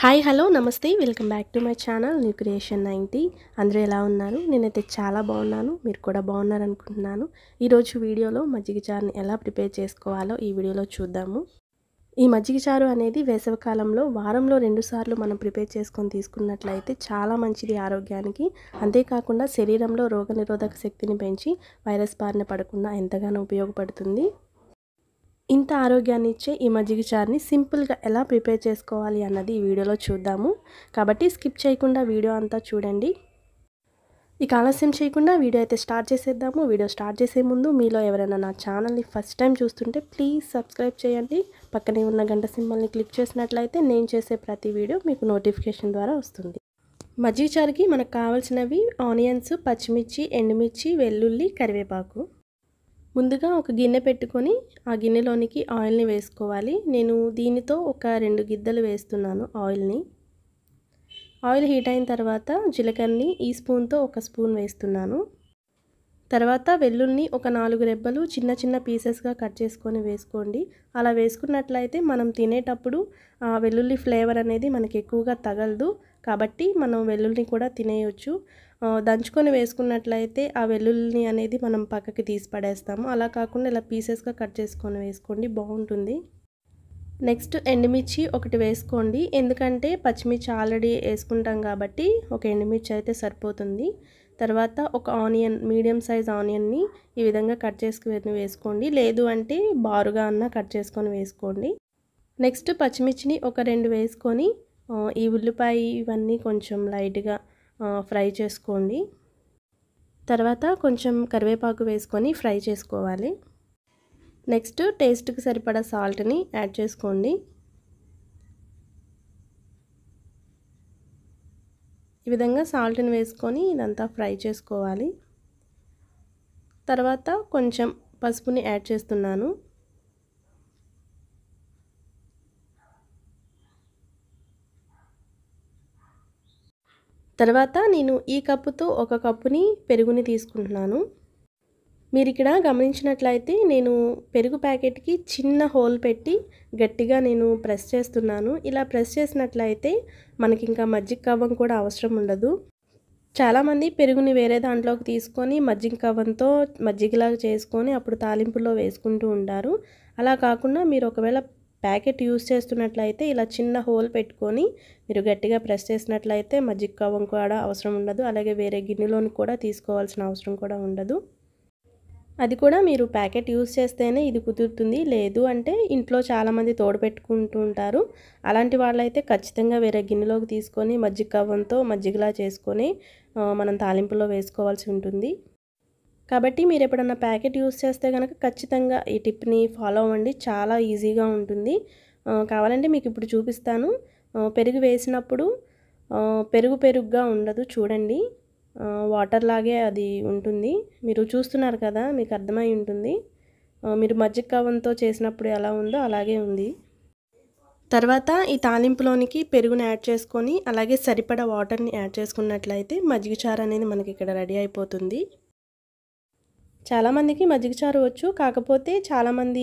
hi hello నమస్తే welcome back to my channel new creation ninety అందరూ ఎలా ఉన్నారు నేనైతే చాలా బాగున్నాను మీరు కూడా బాగున్నారనుకుంటున్నాను ఈరోజు వీడియోలో మజ్జిగ చారుని ఎలా ప్రిపేర్ చేసుకోవాలో ఈ వీడియోలో చూద్దాము ఈ మజ్జిగ చారు అనేది వేసవికాలంలో వారంలో రెండుసార్లు మనం ప్రిపేర్ చేసుకొని తీసుకున్నట్లయితే చాలా మంచిది ఆరోగ్యానికి అంతేకాకుండా శరీరంలో రోగనిరోధక శక్తిని పెంచి వైరస్ బారిన పడకుండా ఎంతగానో ఉపయోగపడుతుంది ఇంత ఆరోగ్యాన్ని ఇచ్చే ఈ మజ్జిగ చారుని సింపుల్గా ఎలా ప్రిపేర్ చేసుకోవాలి అన్నది ఈ వీడియోలో చూద్దాము కాబట్టి స్కిప్ చేయకుండా వీడియో అంతా చూడండి ఇక ఆలస్యం చేయకుండా వీడియో అయితే స్టార్ట్ చేసేద్దాము వీడియో స్టార్ట్ చేసే ముందు మీలో ఎవరైనా నా ఛానల్ని ఫస్ట్ టైం చూస్తుంటే ప్లీజ్ సబ్స్క్రైబ్ చేయండి పక్కనే ఉన్న గంట సింబల్ని క్లిక్ చేసినట్లయితే నేను చేసే ప్రతి వీడియో మీకు నోటిఫికేషన్ ద్వారా వస్తుంది మజ్జిగ చారుకి మనకు కావాల్సినవి ఆనియన్స్ పచ్చిమిర్చి ఎండుమిర్చి వెల్లుల్లి కరివేపాకు ముందుగా ఒక గిన్నె పెట్టుకొని ఆ గిన్నెలోనికి ఆయిల్ని వేసుకోవాలి నేను దీనితో ఒక రెండు గిద్దలు వేస్తున్నాను ఆయిల్ని ఆయిల్ హీట్ అయిన తర్వాత జీలకర్రని ఈ స్పూన్తో ఒక స్పూన్ వేస్తున్నాను తర్వాత వెల్లుల్ని ఒక నాలుగు రెబ్బలు చిన్న చిన్న పీసెస్గా కట్ చేసుకొని వేసుకోండి అలా వేసుకున్నట్లయితే మనం తినేటప్పుడు ఆ వెల్లుల్లి ఫ్లేవర్ అనేది మనకి ఎక్కువగా తగలదు కాబట్టి మనం వెల్లుల్ని కూడా తినేయొచ్చు దంచుకొని వేసుకున్నట్లయితే ఆ వెల్లుల్లిని అనేది మనం పక్కకి తీసి పడేస్తాము అలా కాకుండా ఇలా పీసెస్గా కట్ చేసుకొని వేసుకోండి బాగుంటుంది నెక్స్ట్ ఎండుమిర్చి ఒకటి వేసుకోండి ఎందుకంటే పచ్చిమిర్చి ఆల్రెడీ వేసుకుంటాం కాబట్టి ఒక ఎండుమిర్చి అయితే సరిపోతుంది తర్వాత ఒక ఆనియన్ మీడియం సైజ్ ఆనియన్ని ఈ విధంగా కట్ చేసుకుని వేసుకోండి లేదు అంటే బారుగా అన్న కట్ చేసుకొని వేసుకోండి నెక్స్ట్ పచ్చిమిర్చిని ఒక రెండు వేసుకొని ఈ ఉల్లిపాయ ఇవన్నీ కొంచెం లైట్గా ఫ్రై చేసుకోండి తర్వాత కొంచెం కరివేపాకు వేసుకొని ఫ్రై చేసుకోవాలి నెక్స్ట్ టేస్ట్కి సరిపడా సాల్ట్ని యాడ్ చేసుకోండి ఈ విధంగా సాల్ట్ని వేసుకొని ఇదంతా ఫ్రై చేసుకోవాలి తర్వాత కొంచెం పసుపుని యాడ్ చేస్తున్నాను తర్వాత నేను ఈ కప్పుతో ఒక కప్పుని పెరుగుని తీసుకుంటున్నాను మీరు ఇక్కడ గమనించినట్లయితే నేను పెరుగు ప్యాకెట్కి చిన్న హోల్ పెట్టి గట్టిగా నేను ప్రెస్ చేస్తున్నాను ఇలా ప్రెస్ చేసినట్లయితే మనకి ఇంకా మజ్జిగ కవ్వం కూడా అవసరం ఉండదు చాలామంది పెరుగుని వేరే దాంట్లోకి తీసుకొని మజ్జిగ కవ్వంతో మజ్జిగలాగా చేసుకొని అప్పుడు తాలింపులో వేసుకుంటూ ఉంటారు అలా కాకుండా మీరు ఒకవేళ ప్యాకెట్ యూస్ చేస్తున్నట్లయితే ఇలా చిన్న హోల్ పెట్టుకొని మీరు గట్టిగా ప్రెస్ చేసినట్లయితే మజ్జిగ కవ్వం కూడా అవసరం ఉండదు అలాగే వేరే గిన్నెలోని కూడా తీసుకోవాల్సిన అవసరం కూడా ఉండదు అది కూడా మీరు ప్యాకెట్ యూస్ చేస్తేనే ఇది కుదురుతుంది లేదు అంటే ఇంట్లో చాలామంది తోడు పెట్టుకుంటూ ఉంటారు అలాంటి వాళ్ళైతే ఖచ్చితంగా వేరే గిన్నెలోకి తీసుకొని మజ్జిగ కవ్వంతో మజ్జిగలా చేసుకొని మనం తాలింపులో వేసుకోవాల్సి ఉంటుంది కాబట్టి మీరు ఎప్పుడన్నా ప్యాకెట్ యూస్ చేస్తే కనుక ఖచ్చితంగా ఈ టిప్ని ఫాలో అవ్వండి చాలా ఈజీగా ఉంటుంది కావాలంటే మీకు ఇప్పుడు చూపిస్తాను పెరుగు వేసినప్పుడు పెరుగు పెరుగుగా ఉండదు చూడండి వాటర్ లాగే అది ఉంటుంది మీరు చూస్తున్నారు కదా మీకు అర్థమై ఉంటుంది మీరు మజ్జిగ కవంతో చేసినప్పుడు ఎలా ఉందో అలాగే ఉంది తర్వాత ఈ తాలింపులోనికి పెరుగుని యాడ్ చేసుకొని అలాగే సరిపడా వాటర్ని యాడ్ చేసుకున్నట్లయితే మజ్జిగ చారు అనేది మనకి ఇక్కడ రెడీ అయిపోతుంది చాలామందికి మజ్జిగ చారు వచ్చు కాకపోతే చాలామంది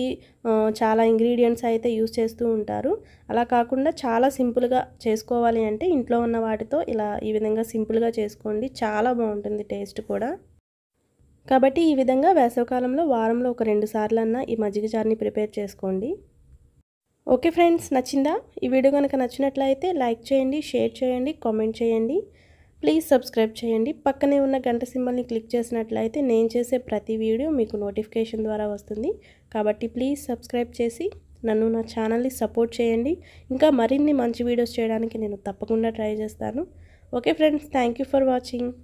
చాలా ఇంగ్రీడియంట్స్ అయితే యూస్ చేస్తూ ఉంటారు అలా కాకుండా చాలా సింపుల్గా చేసుకోవాలి అంటే ఇంట్లో ఉన్న వాటితో ఇలా ఈ విధంగా సింపుల్గా చేసుకోండి చాలా బాగుంటుంది టేస్ట్ కూడా కాబట్టి ఈ విధంగా వేసవకాలంలో వారంలో ఒక రెండు సార్లన్నా ఈ మజ్జిగ చారుని ప్రిపేర్ చేసుకోండి ఓకే ఫ్రెండ్స్ నచ్చిందా ఈ వీడియో కనుక నచ్చినట్లయితే లైక్ చేయండి షేర్ చేయండి కామెంట్ చేయండి ప్లీజ్ సబ్స్క్రైబ్ చేయండి పక్కనే ఉన్న గంట సింబల్ని క్లిక్ చేసినట్లయితే నేను చేసే ప్రతి వీడియో మీకు నోటిఫికేషన్ ద్వారా వస్తుంది కాబట్టి ప్లీజ్ సబ్స్క్రైబ్ చేసి నన్ను నా ఛానల్ని సపోర్ట్ చేయండి ఇంకా మరిన్ని మంచి వీడియోస్ చేయడానికి నేను తప్పకుండా ట్రై చేస్తాను okay friends thank for watching